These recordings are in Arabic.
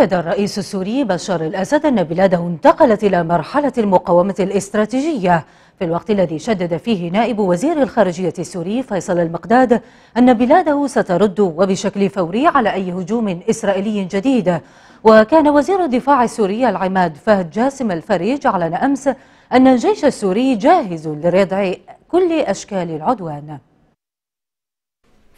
أكد الرئيس السوري بشار الأسد أن بلاده انتقلت إلى مرحلة المقاومة الاستراتيجية في الوقت الذي شدد فيه نائب وزير الخارجية السوري فيصل المقداد أن بلاده سترد وبشكل فوري على أي هجوم إسرائيلي جديد وكان وزير الدفاع السوري العماد فهد جاسم الفريج أعلن أمس أن الجيش السوري جاهز لردع كل أشكال العدوان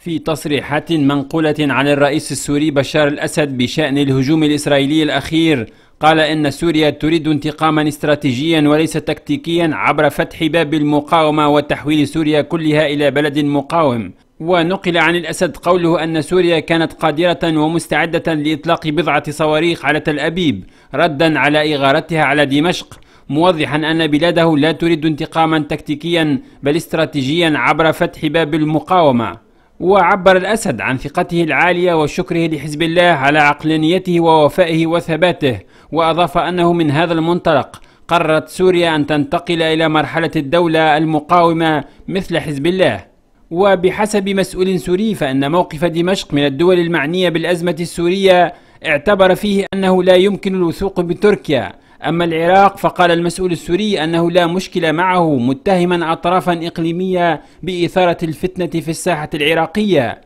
في تصريحات منقولة عن الرئيس السوري بشار الأسد بشأن الهجوم الإسرائيلي الأخير قال إن سوريا تريد انتقاما استراتيجيا وليس تكتيكيا عبر فتح باب المقاومة وتحويل سوريا كلها إلى بلد مقاوم ونقل عن الأسد قوله أن سوريا كانت قادرة ومستعدة لإطلاق بضعة صواريخ على تل أبيب ردا على إغارتها على دمشق موضحا أن بلاده لا تريد انتقاما تكتيكيا بل استراتيجيا عبر فتح باب المقاومة وعبر الأسد عن ثقته العالية وشكره لحزب الله على عقلانيته ووفائه وثباته وأضاف أنه من هذا المنطلق قررت سوريا أن تنتقل إلى مرحلة الدولة المقاومة مثل حزب الله وبحسب مسؤول سوري فإن موقف دمشق من الدول المعنية بالأزمة السورية اعتبر فيه أنه لا يمكن الوثوق بتركيا أما العراق فقال المسؤول السوري أنه لا مشكلة معه متهما أطرافا إقليمية بإثارة الفتنة في الساحة العراقية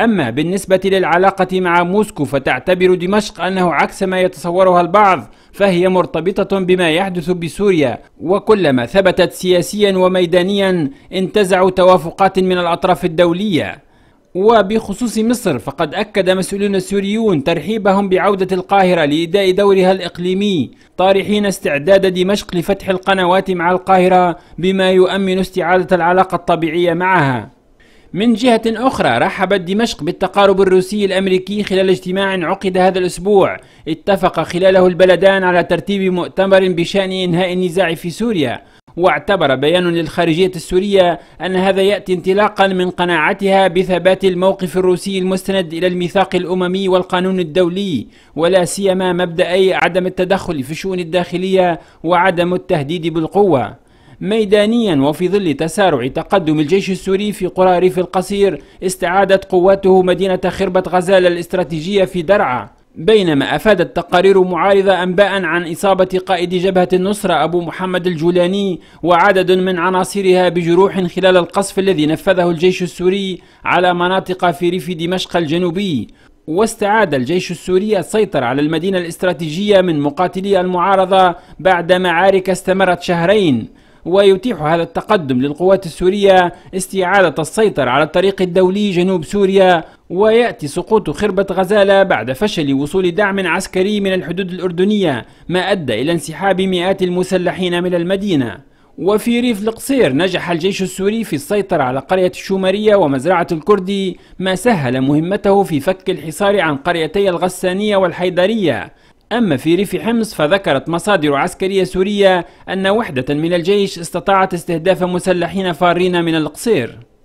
أما بالنسبة للعلاقة مع موسكو فتعتبر دمشق أنه عكس ما يتصورها البعض فهي مرتبطة بما يحدث بسوريا وكلما ثبتت سياسيا وميدانيا انتزعوا توافقات من الأطراف الدولية وبخصوص مصر فقد أكد مسؤولون سوريون ترحيبهم بعودة القاهرة لإداء دورها الإقليمي طارحين استعداد دمشق لفتح القنوات مع القاهرة بما يؤمن استعادة العلاقة الطبيعية معها من جهة أخرى رحبت دمشق بالتقارب الروسي الأمريكي خلال اجتماع عقد هذا الأسبوع اتفق خلاله البلدان على ترتيب مؤتمر بشأن إنهاء النزاع في سوريا واعتبر بيان للخارجية السورية أن هذا يأتي انطلاقا من قناعتها بثبات الموقف الروسي المستند إلى الميثاق الأممي والقانون الدولي ولا سيما مبدأي عدم التدخل في الشؤون الداخلية وعدم التهديد بالقوة ميدانيا وفي ظل تسارع تقدم الجيش السوري في قرى ريف القصير استعادت قواته مدينة خربة غزال الاستراتيجية في درعا بينما أفادت تقارير معارضة أنباء عن إصابة قائد جبهة النصرة أبو محمد الجولاني وعدد من عناصرها بجروح خلال القصف الذي نفذه الجيش السوري على مناطق في ريف دمشق الجنوبي واستعاد الجيش السوري السيطرة على المدينة الاستراتيجية من مقاتلي المعارضة بعد معارك استمرت شهرين ويتيح هذا التقدم للقوات السورية استعادة السيطرة على الطريق الدولي جنوب سوريا ويأتي سقوط خربة غزالة بعد فشل وصول دعم عسكري من الحدود الأردنية ما أدى إلى انسحاب مئات المسلحين من المدينة وفي ريف القصير نجح الجيش السوري في السيطرة على قرية الشومرية ومزرعة الكردي ما سهل مهمته في فك الحصار عن قريتي الغسانية والحيدرية أما في ريف حمص فذكرت مصادر عسكرية سورية أن وحدة من الجيش استطاعت استهداف مسلحين فارين من القصير